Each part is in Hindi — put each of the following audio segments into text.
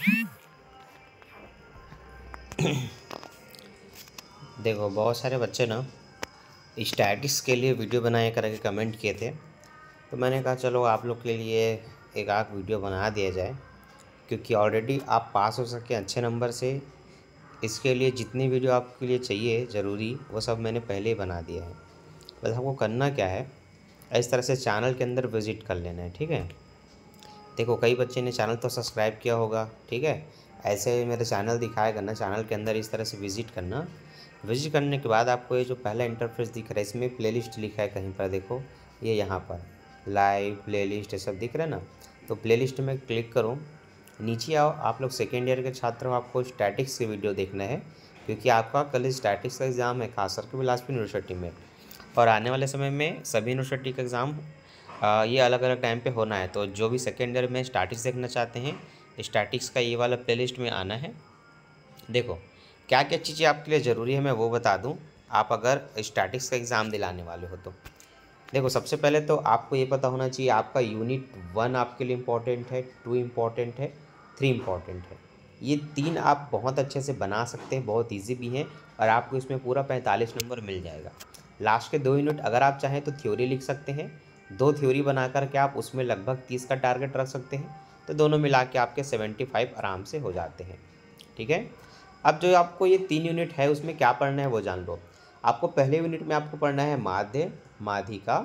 देखो बहुत सारे बच्चे ना स्टैटिक्स के लिए वीडियो बनाए करके कमेंट किए थे तो मैंने कहा चलो आप लोग के लिए एक आख वीडियो बना दिया जाए क्योंकि ऑलरेडी आप पास हो सके अच्छे नंबर से इसके लिए जितनी वीडियो आपके लिए चाहिए ज़रूरी वो सब मैंने पहले ही बना दिया है बस आपको करना क्या है इस तरह से चैनल के अंदर विज़िट कर लेना है ठीक है देखो कई बच्चे ने चैनल तो सब्सक्राइब किया होगा ठीक है ऐसे मेरा चैनल दिखाया करना चैनल के अंदर इस तरह से विज़िट करना विजिट करने के बाद आपको ये जो पहला इंटरफेस दिख रहा है इसमें प्ले लिखा है कहीं पर देखो ये यहाँ पर लाइव प्ले ये सब दिख रहा है ना तो प्ले में क्लिक करो नीचे आओ आप लोग सेकेंड ईयर के छात्र हो आपको स्टैटिक्स की वीडियो देखना है क्योंकि आपका कल स्टैटिक्स का एग्ज़ाम है खास करके बिलासपुर यूनिवर्सिटी में और आने वाले समय में सभी यूनिवर्सिटी का एग्ज़ाम ये अलग अलग टाइम पे होना है तो जो भी सेकेंड ईयर में स्टैटिक्स देखना चाहते हैं स्टैटिक्स का ये वाला प्लेलिस्ट में आना है देखो क्या क्या चीज़ें आपके लिए ज़रूरी है मैं वो बता दूँ आप अगर स्टैटिक्स का एग्ज़ाम दिलाने वाले हो तो देखो सबसे पहले तो आपको ये पता होना चाहिए आपका यूनिट वन आपके लिए इम्पॉर्टेंट है टू इम्पॉर्टेंट है थ्री इम्पॉर्टेंट है ये तीन आप बहुत अच्छे से बना सकते हैं बहुत इजी भी हैं और आपको इसमें पूरा पैंतालीस नंबर मिल जाएगा लास्ट के दो यूनिट अगर आप चाहें तो थ्योरी लिख सकते हैं दो थ्योरी बना करके आप उसमें लगभग तीस का टारगेट रख सकते हैं तो दोनों मिला के आपके सेवेंटी फाइव आराम से हो जाते हैं ठीक है अब जो आपको ये तीन यूनिट है उसमें क्या पढ़ना है वो जान लो आपको पहले यूनिट में आपको पढ़ना है माध्य माधिका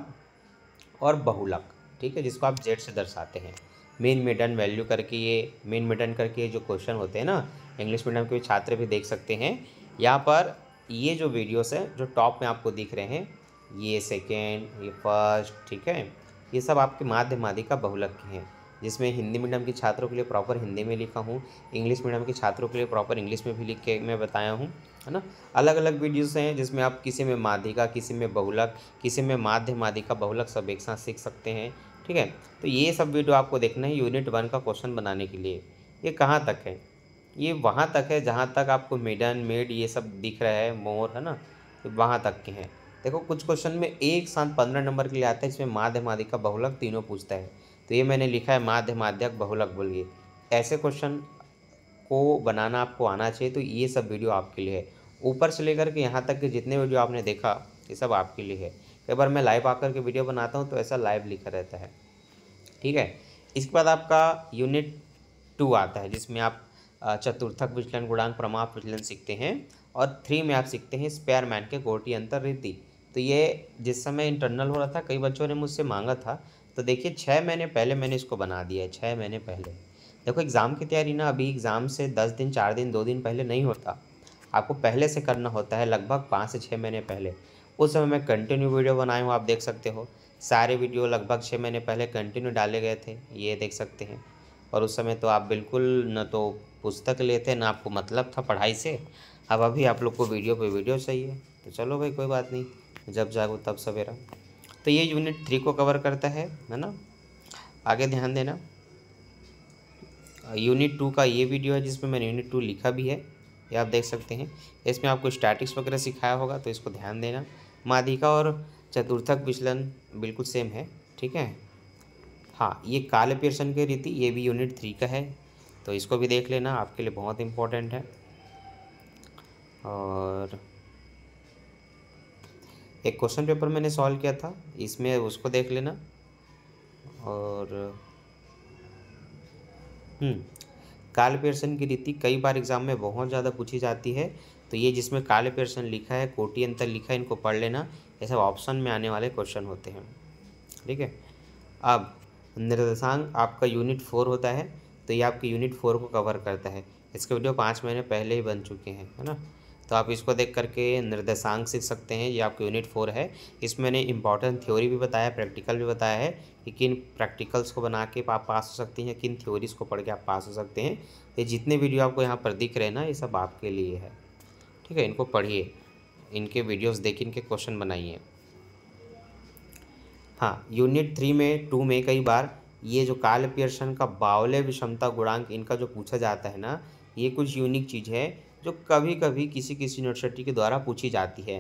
और बहुलक ठीक है जिसको आप जेड से दर्शाते हैं मेन मिडन वैल्यू करके ये मेन मिडन करके ये जो क्वेश्चन होते हैं ना इंग्लिश मीडियम के भी छात्र भी देख सकते हैं यहाँ पर ये जो वीडियोस हैं जो टॉप में आपको दिख रहे हैं ये सेकेंड ये फर्स्ट ठीक है ये सब आपके माध्यमाधिका बहुलक के हैं जिसमें हिंदी मीडियम के छात्रों के लिए प्रॉपर हिंदी में लिखा हूँ इंग्लिश मीडियम के छात्रों के लिए प्रॉपर इंग्लिश में भी लिख के मैं बताया हूँ है ना अलग अलग वीडियोस हैं जिसमें आप किसी में माध्यिका किसी में बहुलक किसी में माध्यमाधिका बहुलक सब एक साथ सीख सकते हैं ठीक है तो ये सब वीडियो आपको देखना है यूनिट वन का क्वेश्चन बनाने के लिए ये कहाँ तक है ये वहाँ तक है जहाँ तक आपको मिडन मेड ये सब दिख रहा है मोर है ना तो वहाँ तक के हैं देखो कुछ क्वेश्चन में एक साथ पंद्रह नंबर के लिए आता है जिसमें माध्य बहुलक तीनों पूछता है तो ये मैंने लिखा है माध्य माध्यक बहुलक बोलिए ऐसे क्वेश्चन को बनाना आपको आना चाहिए तो ये सब वीडियो आपके लिए है ऊपर से लेकर के यहाँ तक के जितने वीडियो आपने देखा ये सब आपके लिए है कई बार मैं लाइव आकर के वीडियो बनाता हूँ तो ऐसा लाइव लिखा रहता है ठीक है इसके बाद आपका यूनिट टू आता है जिसमें आप चतुर्थक विचलन गुणांक प्रमाप विचलन सीखते हैं और थ्री में आप सीखते हैं स्पेयर मैन के गोटी अंतर रीति तो ये जिस समय इंटरनल हो रहा था कई बच्चों ने मुझसे मांगा था तो देखिए छः महीने पहले मैंने इसको बना दिया है छः महीने पहले देखो एग्ज़ाम की तैयारी ना अभी एग्ज़ाम से दस दिन चार दिन दो दिन पहले नहीं होता आपको पहले से करना होता है लगभग पाँच से छः महीने पहले उस समय मैं कंटिन्यू वीडियो बनाए हूँ आप देख सकते हो सारे वीडियो लगभग छः महीने पहले कंटिन्यू डाले गए थे ये देख सकते हैं और उस समय तो आप बिल्कुल न तो पुस्तक लेते ना आपको मतलब था पढ़ाई से अब अभी आप लोग को वीडियो पे वीडियो चाहिए तो चलो भाई कोई बात नहीं जब जागो तब सवेरा तो ये यूनिट थ्री को कवर करता है है ना आगे ध्यान देना यूनिट टू का ये वीडियो है जिसमें मैंने यूनिट टू लिखा भी है ये आप देख सकते हैं इसमें आपको स्टैटिक्स वगैरह सिखाया होगा तो इसको ध्यान देना माधिका और चतुर्थक विचलन बिल्कुल सेम है ठीक है हाँ ये काले पेर्सन की रीति ये भी यूनिट थ्री का है तो इसको भी देख लेना आपके लिए बहुत इम्पोर्टेंट है और एक क्वेश्चन पेपर मैंने सॉल्व किया था इसमें उसको देख लेना और हम्म, काल पेर्सन की रीति कई बार एग्जाम में बहुत ज़्यादा पूछी जाती है तो ये जिसमें काले पेर्सन लिखा है कोटी अंतर लिखा है इनको पढ़ लेना ये सब ऑप्शन में आने वाले क्वेश्चन होते हैं ठीक है अब निर्देशांक आपका यूनिट फोर होता है तो ये आपके यूनिट फोर को कवर करता है इसके वीडियो पाँच महीने पहले ही बन चुके हैं है ना तो आप इसको देख करके निर्देशांक सीख सकते हैं ये आपके यूनिट फोर है इसमें मैंने इंपॉर्टेंट थ्योरी भी बताया प्रैक्टिकल भी बताया है कि किन प्रैक्टिकल्स को बना के आप पास हो सकते हैं किन थ्योरीज को पढ़ के आप पास हो सकते हैं ये जितने वीडियो आपको यहाँ पर दिख रहे हैं ना ये सब आपके लिए है ठीक है इनको पढ़िए इनके वीडियोज़ देखिए इनके क्वेश्चन बनाइए हाँ यूनिट थ्री में टू में कई बार ये जो काल पियर्सन का बावले विषमता गुणांक इनका जो पूछा जाता है ना ये कुछ यूनिक चीज़ है जो कभी कभी किसी किसी यूनिवर्सिटी के द्वारा पूछी जाती है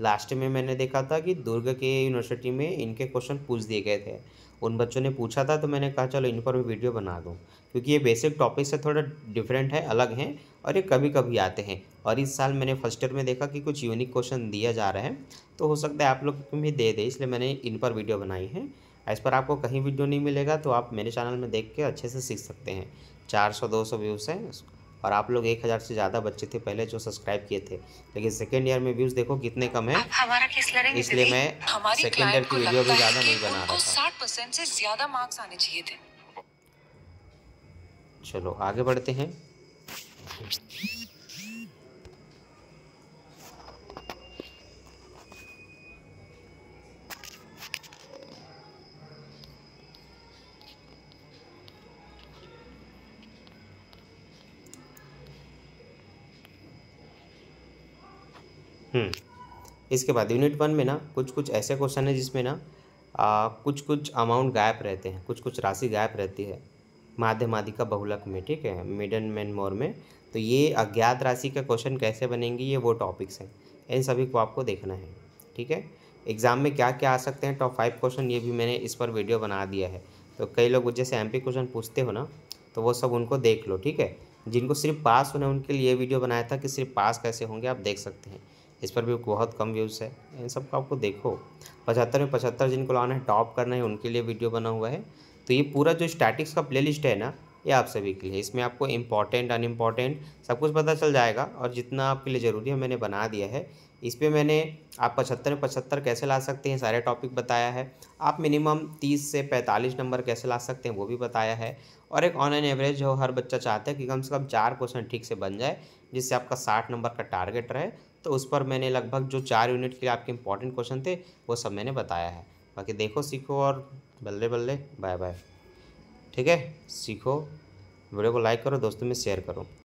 लास्ट में मैंने देखा था कि दुर्ग के यूनिवर्सिटी में इनके क्वेश्चन पूछ दिए गए थे उन बच्चों ने पूछा था तो मैंने कहा चलो इन पर मैं वीडियो बना दूँ क्योंकि ये बेसिक टॉपिक से थोड़ा डिफरेंट है अलग हैं और ये कभी कभी आते हैं और इस साल मैंने फर्स्ट ईयर में देखा कि कुछ यूनिक क्वेश्चन दिया जा रहा है तो हो सकता है आप लोग भी दे दे इसलिए मैंने इन पर वीडियो बनाई है इस पर आपको कहीं वीडियो नहीं मिलेगा तो आप मेरे चैनल में देख के अच्छे से सीख सकते हैं चार सौ दो सौ व्यूज़ हैं और आप लोग एक हज़ार से ज़्यादा बच्चे थे पहले जो सब्सक्राइब किए थे लेकिन सेकेंड ईयर में व्यूज़ देखो कितने कम है इसलिए मैं सेकेंड ईयर की वीडियो भी ज़्यादा नहीं बना रहा साठ परसेंट से ज़्यादा मार्क्स आने चाहिए थे चलो आगे बढ़ते हैं हम्म। इसके बाद यूनिट वन में ना कुछ कुछ ऐसे क्वेश्चन है जिसमें ना आ, कुछ कुछ अमाउंट गायब रहते हैं कुछ कुछ राशि गायब रहती है माध्यमाधिका बहुलक में ठीक है मिडन मैन मोर में तो ये अज्ञात राशि का क्वेश्चन कैसे बनेंगे ये वो टॉपिक्स हैं इन सभी को आपको देखना है ठीक है एग्ज़ाम में क्या क्या आ सकते हैं टॉप फाइव क्वेश्चन ये भी मैंने इस पर वीडियो बना दिया है तो कई लोग जैसे एम क्वेश्चन पूछते हो ना तो वो सब उनको देख लो ठीक है जिनको सिर्फ पास होना उनके लिए वीडियो बनाया था कि सिर्फ पास कैसे होंगे आप देख सकते हैं इस पर भी बहुत कम व्यूज़ है इन सब को आपको देखो पचहत्तर में पचहत्तर जिनको लाना है टॉप करना है उनके लिए वीडियो बना हुआ है तो ये पूरा जो स्टैटिक्स का प्लेलिस्ट है ना ये आप सभी के लिए इसमें आपको इम्पॉर्टेंट अनइम्पॉर्टेंट सब कुछ पता चल जाएगा और जितना आपके लिए ज़रूरी है मैंने बना दिया है इस पर मैंने आप पचहत्तर में पचहत्तर कैसे ला सकते हैं सारे टॉपिक बताया है आप मिनिमम तीस से पैंतालीस नंबर कैसे ला सकते हैं वो भी बताया है और एक ऑन एवरेज जो हर बच्चा चाहता है कि कम से कम चार क्वेश्चन ठीक से बन जाए जिससे आपका साठ नंबर का टारगेट रहे तो उस पर मैंने लगभग जो चार यूनिट के लिए आपके इंपॉर्टेंट क्वेश्चन थे वो सब मैंने बताया है बाकी देखो सीखो और बल्ले बल्ले बाय बाय ठीक है सीखो वीडियो को लाइक करो दोस्तों में शेयर करो